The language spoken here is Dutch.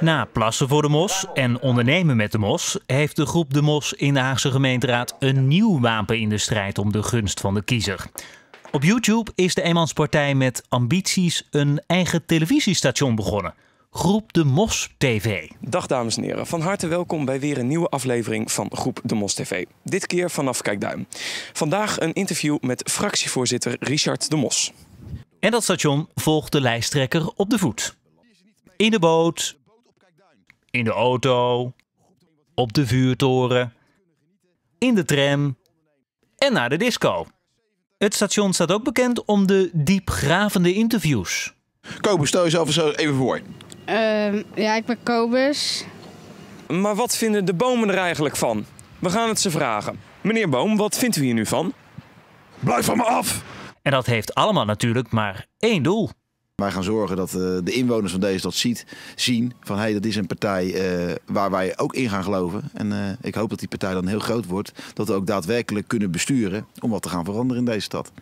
Na Plassen voor de Mos en Ondernemen met de Mos heeft de groep De Mos in de Haagse gemeenteraad een nieuw wapen in de strijd om de gunst van de kiezer. Op YouTube is de Eenmanspartij met ambities een eigen televisiestation begonnen. Groep De Mos TV. Dag dames en heren, van harte welkom bij weer een nieuwe aflevering van Groep De Mos TV. Dit keer vanaf Kijkduim. Vandaag een interview met fractievoorzitter Richard De Mos. En dat station volgt de lijsttrekker op de voet. In de boot, in de auto, op de vuurtoren, in de tram en naar de disco. Het station staat ook bekend om de diepgravende interviews. Kobus, stel jezelf eens even voor. Ehm, ja, ik ben Kobus. Maar wat vinden de bomen er eigenlijk van? We gaan het ze vragen. Meneer Boom, wat vindt u hier nu van? Blijf van me af! En dat heeft allemaal natuurlijk maar één doel. Wij gaan zorgen dat eh, de inwoners van deze stad ziet, zien. Van hé, hey, dat is een partij eh, waar wij ook in gaan geloven. En eh, ik hoop dat die partij dan heel groot wordt. Dat we ook daadwerkelijk kunnen besturen om wat te gaan veranderen in deze stad.